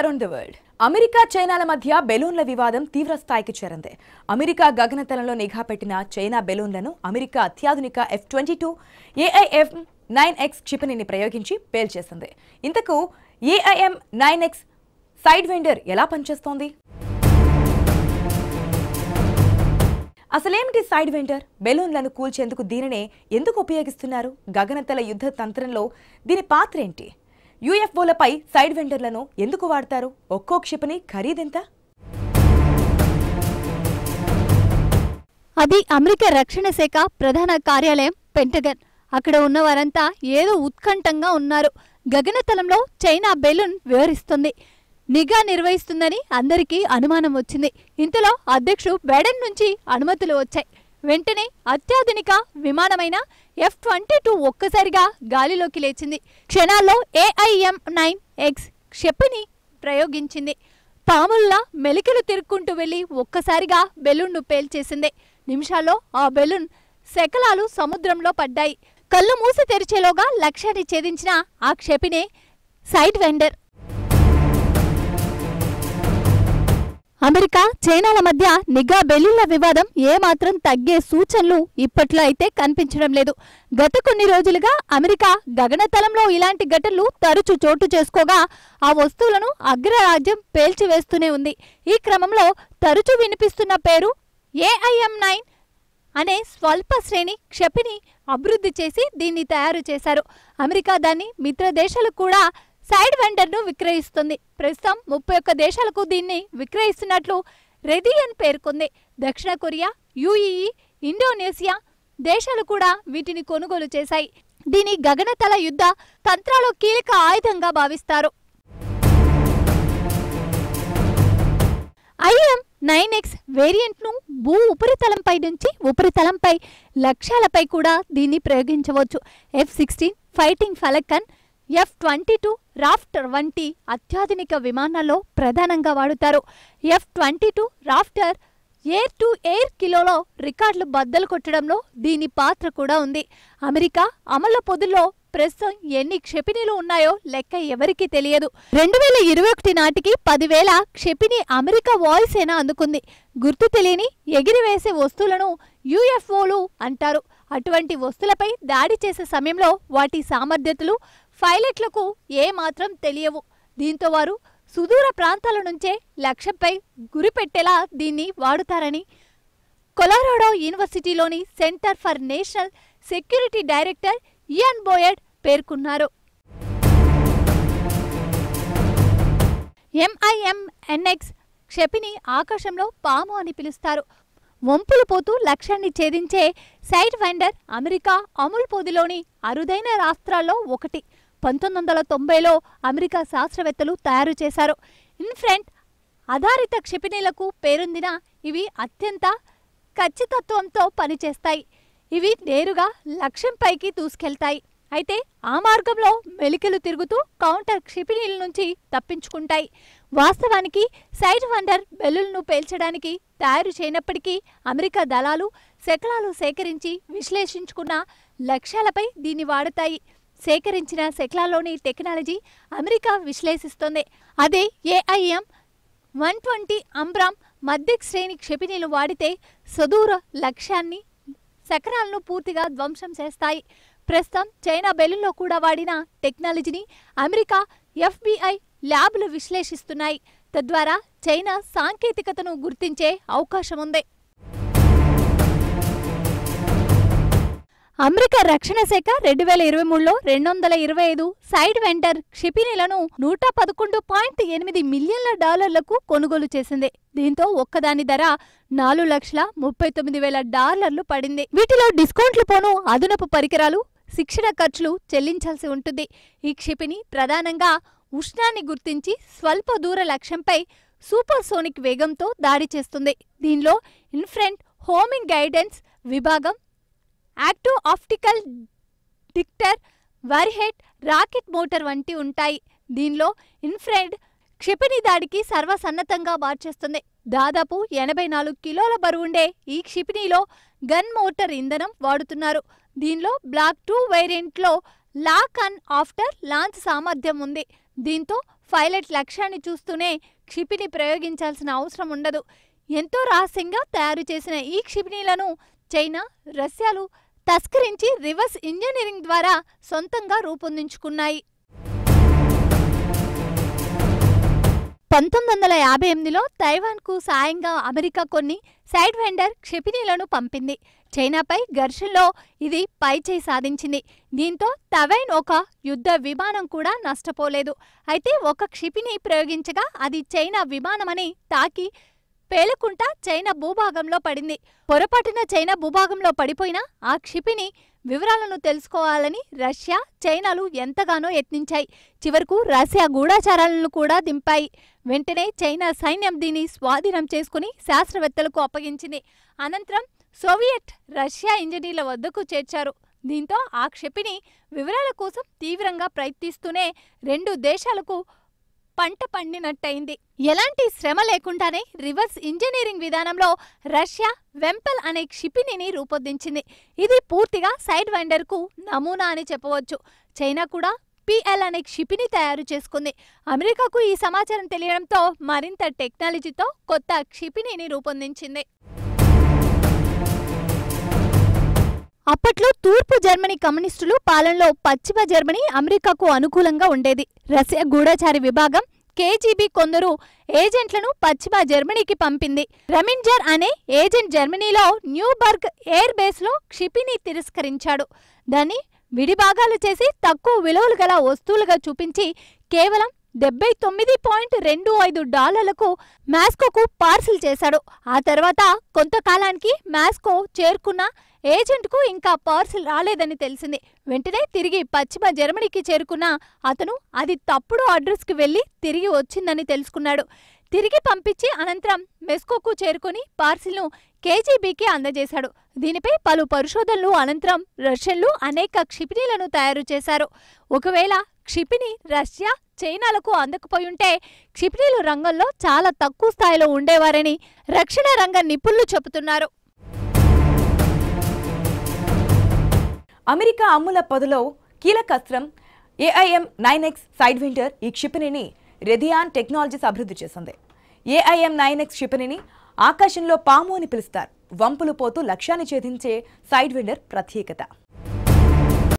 the world America చైనాల మధ్య బెలూన్ల వివాదం తీవ్ర స్థాయికి చేరింది అమెరికా గగనతలంలో నిఘా పెట్టిన చైనా బెలూన్లను అమెరికా అత్యాధునిక F twenty two AIF nine X క్షిపణిని ప్రయోగించి పేల్చేసింది ఇంతకు AIM nine X sidewinder ఎలా పనిచేస్తోంది అసలేమిటి సైడ్ వెంటర్ బెలూన్లను కూల్చేందుకు దీనినే ఎందుకు ఉపయోగిస్తున్నారు గగనతల యుద్ధ తంత్రంలో దీని పాత్ర ఏంటి యూఎఫ్ఓలపై సైడ్ వెండర్లను ఎందుకు వాడతారు ఒక్కో క్షిపణి ఖరీదెంత అది అమెరికా రక్షణ శాఖ ప్రధాన కార్యాలయం పెంటగన్ అక్కడ ఉన్నవారంతా ఏదో ఉత్కంఠంగా ఉన్నారు గగనతలంలో చైనా బెలూన్ వివరిస్తుంది నిఘా నిర్వహిస్తుందని అందరికీ అనుమానం వచ్చింది ఇంతలో అధ్యక్షుడు బైడెన్ నుంచి అనుమతులు వచ్చాయి వెంటనే అత్యాధునిక విమానమైన ఎఫ్ ట్వంటీ టూ ఒక్కసారిగా గాలిలోకి లేచింది క్షణాల్లో ఏఐఎం నైన్ ఎక్స్ క్షిపణి ప్రయోగించింది పాముల్లా మెలికలు తిరుక్కుంటూ వెళ్ళి ఒక్కసారిగా బెలూన్ను పేల్చేసింది నిమిషాల్లో ఆ బెలూన్ శకలాలు సముద్రంలో పడ్డాయి కళ్ళు మూసి తెరిచేలోగా లక్ష్యాన్ని ఛేదించిన ఆ క్షపినే సైడ్ వెండర్ అమెరికా చైనాల మధ్య నిఘా బెల్లిళ్ల వివాదం ఏమాత్రం తగ్గే సూచనలు ఇప్పట్లో అయితే కనిపించడం లేదు గత కొన్ని రోజులుగా అమెరికా గగనతలంలో ఇలాంటి ఘటనలు తరచు చోటు చేసుకోగా ఆ వస్తువులను అగ్రరాజ్యం పేల్చివేస్తూనే ఉంది ఈ క్రమంలో తరచూ వినిపిస్తున్న పేరు ఏఐఎం నైన్ అనే స్వల్ప శ్రేణి క్షపిణి అభివృద్ధి చేసి దీన్ని తయారు చేశారు అమెరికా దాన్ని మిత్ర దేశాలు కూడా సైడ్ వెండర్ను విక్రయిస్తుంది ప్రస్తుతం ముప్పై ఒక్క దేశాలకు దీన్ని విక్రయిస్తున్నట్లు రెదియన్ పేర్కొంది దక్షిణ కొరియా యుఈఈ ఇండోనేషియా దేశాలు కూడా వీటిని కొనుగోలు చేశాయి దీని గగనతల యుద్ధ తంత్రాలో కీలక ఆయుధంగా భావిస్తారు ఐఎం నైన్ ఎక్స్ వేరియంట్ను భూ ఉపరితలంపై నుంచి ఉపరితలంపై లక్ష్యాలపై కూడా దీన్ని ప్రయోగించవచ్చు F sixteen fighting falcon F twenty two raptor వంటి అత్యాధునిక విమానాల్లో ప్రధానంగా వాడుతారు F twenty two raptor air to air కిలోలో రికార్డులు బద్దలు కొట్టడంలో దీని పాత్ర కూడా ఉంది అమెరికా అమల పొదుల్లో ప్రస్తుతం ఎన్ని క్షిపిణీలు ఉన్నాయో లెక్క ఎవరికీ తెలియదు రెండు వేల ఇరవై ఒకటి నాటికి పదివేల క్షిపణి అమెరికా వాయుసేన అందుకుంది గుర్తు తెలియని ఎగిరివేసే వస్తువులను యుఎఫ్ఓలు అంటారు అటువంటి వస్తువులపై దాడి చేసే సమయంలో వాటి సామర్థ్యతలు పైలట్లకు ఏమాత్రం తెలియవు దీంతో వారు సుదూర ప్రాంతాల నుంచే లక్ష్యంపై గురిపెట్టేలా దీన్ని వాడుతారని కొలారాడో యూనివర్సిటీలోని center for national security director Ian Boyd పేర్కొన్నారు ఎంఐఎంఎన్ఎక్స్ క్షపిని ఆకాశంలో పాము అని పిలుస్తారు వంపులు పోతూ లక్ష్యాన్ని ఛేదించే సైట్ వైండర్ అమెరికా అమూల్ పొదిలోని అరుదైన రాష్ట్రాల్లో ఒకటి పంతొమ్మిది వందల తొంభైలో అమెరికా శాస్త్రవేత్తలు తయారు చేశారు ఇన్ఫ్రంట్ ఆధారిత క్షిపణిలకు పేరొందిన ఇవి అత్యంత ఖచ్చితత్వంతో పనిచేస్తాయి ఇవి నేరుగా లక్ష్యంపైకి దూసుకెళ్తాయి అయితే ఆ మార్గంలో మెలికలు తిరుగుతూ కౌంటర్ క్షిపణిల నుంచి తప్పించుకుంటాయి వాస్తవానికి సైడ్ వండర్ బెల్లులను పేల్చడానికి తయారు చేయనప్పటికీ అమెరికా దళాలు శకలాలు సేకరించి విశ్లేషించుకున్న లక్ష్యాలపై దీన్ని వాడతాయి సేకరించిన శకలాలోని టెక్నాలజీ అమెరికా విశ్లేషిస్తోంది అదే ఏఐఎం వన్ ట్వంటీ అంబ్రామ్ మధ్య శ్రేణి క్షిపణిలు వాడితే సుదూర లక్ష్యాన్ని శకరాలను పూర్తిగా ధ్వంసం చేస్తాయి ప్రస్తుతం చైనా బెలూన్లో కూడా వాడిన టెక్నాలజీని అమెరికా ఎఫ్బిఐ ల్యాబ్లు విశ్లేషిస్తున్నాయి తద్వారా చైనా సాంకేతికతను గుర్తించే అవకాశం ఉంది అమెరికా రక్షణ శాఖ రెండు వేల ఇరవై మూడులో రెండు వందల ఇరవై ఐదు సైడ్ వెంటర్ క్షిపిణీలను నూట పదకొండు పాయింట్ ఎనిమిది మిలియన్ల డాలర్లకు కొనుగోలు చేసింది దీంతో ఒక్కదాని ధర నాలుగు లక్షల ముప్పై తొమ్మిది వేల డాలర్లు పడింది వీటిలో డిస్కౌంట్లు పోను అదనపు పరికరాలు శిక్షణ ఖర్చులు చెల్లించాల్సి ఉంటుంది ఈ క్షిపిణి ప్రధానంగా ఉష్ణాన్ని గుర్తించి స్వల్ప దూర లక్ష్యంపై సూపర్ సోనిక్ వేగంతో దాడి చేస్తుంది దీనిలో ఇన్ఫ్రంట్ హోమింగ్ గైడెన్స్ విభాగం active optical detector warhead rocket motor వంటి ఉంటాయి దీనిలో ఇన్ఫ్రెడ్ క్షిపణి దాడికి సర్వసన్నతంగా మార్చేస్తుంది దాదాపు ఎనభై నాలుగు కిలోల బరువుండే ఈ క్షిపణిలో గన్ మోటార్ ఇంధనం వాడుతున్నారు దీనిలో బ్లాక్ టూ వేరియంట్లో లాక్ అండ్ ఆఫ్టర్ లాంచ్ సామర్థ్యం ఉంది దీంతో పైలట్ లక్ష్యాన్ని చూస్తూనే క్షిపిణి ప్రయోగించాల్సిన అవసరం ఉండదు ఎంతో రహస్యంగా తయారు చేసిన ఈ క్షిపిణీలను చైనా రష్యాలు తస్కరించి రివర్స్ ఇంజనీరింగ్ ద్వారా సొంతంగా రూపొందించుకున్నాయి పంతొమ్మిది వందల యాభై ఎనిమిదిలో తైవాన్కు సాయంగా అమెరికా కొన్ని సైడ్ వెండర్ క్షిపిణీలను పంపింది చైనాపై ఘర్షణలో ఇది పైచేయి సాధించింది దీంతో తవైన్ ఒక యుద్ధ విమానం కూడా నష్టపోలేదు అయితే ఒక క్షిపిణి ప్రయోగించగా అది చైనా విమానమని తాకి పేలకుంట చైనా భూభాగంలో పడింది పొరపాటున చైనా భూభాగంలో పడిపోయిన ఆ క్షిపిని వివరాలను తెలుసుకోవాలని రష్యా చైనాలు ఎంతగానో యత్నించాయి చివరకు రష్యా గూఢాచారాలను కూడా దింపాయి వెంటనే చైనా సైన్యం దీన్ని స్వాధీనం చేసుకుని శాస్త్రవేత్తలకు అప్పగించింది అనంతరం సోవియట్ రష్యా ఇంజనీర్ల వద్దకు చేర్చారు దీంతో ఆ క్షిపిని వివరాల కోసం తీవ్రంగా ప్రయత్నిస్తూనే రెండు దేశాలకు పంట పండినట్టయింది ఎలాంటి శ్రమ లేకుండానే రివర్స్ ఇంజనీరింగ్ విధానంలో రష్యా వెంపల్ అనే క్షిపిణిని రూపొందించింది ఇది పూర్తిగా సైడ్ వైండర్కు నమూనా అని చెప్పవచ్చు చైనా కూడా పిఎల్ అనే క్షిపిని తయారు చేసుకుంది అమెరికాకు ఈ సమాచారం తెలియడంతో మరింత టెక్నాలజీతో కొత్త క్షిపిణిని రూపొందించింది అప్పట్లో తూర్పు జర్మనీ కమ్యూనిస్టులు పాలనలో పశ్చిమ జర్మనీ అమెరికాకు అనుకూలంగా ఉండేది రష్యా గూఢచారి విభాగం కేజీబీ కొందరు ఏజెంట్లను పశ్చిమ జర్మనీకి పంపింది రమిన్జర్ అనే ఏజెంట్ జర్మనీలో న్యూబర్గ్ ఎయిర్ బేస్లో క్షిపిని తిరస్కరించాడు దాన్ని విడిభాగాలు చేసి తక్కువ విలువలు గల వస్తువులుగా చూపించి కేవలం డెబ్బై తొమ్మిది పాయింట్ రెండు ఐదు డాలర్లకు మాస్కోకు పార్సిల్ చేశాడు ఆ తర్వాత కొంతకాలానికి మాస్కో చేరుకున్న ఏజెంట్కు ఇంకా పార్సిల్ రాలేదని తెలిసింది వెంటనే తిరిగి పశ్చిమ జర్మనీకి చేరుకున్న అతను అది తప్పుడు అడ్రస్కి వెళ్ళి తిరిగి వచ్చిందని తెలుసుకున్నాడు తిరిగి పంపించి అనంతరం మెస్కోకు చేరుకొని పార్సిల్ను కేజీబీకి అందజేశాడు దీనిపై పలు పరిశోధనలు అనంతరం రష్యన్లు అనేక క్షిపిణీలను తయారు చేశారు ఒకవేళ క్షిపిణి రష్యా చైనాలకు అందకపోయుంటే క్షిపిణీలు రంగంలో చాలా తక్కువ స్థాయిలో ఉండేవారని రక్షణ రంగ నిపుణులు చెబుతున్నారు అమెరికా అమ్ముల పదులో కీలక అస్త్రం AIM nine X sidewinder ఈ క్షిపణిని రెథియాన్ టెక్నాలజీస్ అభివృద్ధి చేసింది ఏఐఎం నైన్ ఎక్స్ క్షిపణిని ఆకాశంలో పాము అని పిలుస్తారు వంపులు పోతూ లక్ష్యాన్ని ఛేదించే సైడ్ విండర్ ప్రత్యేకత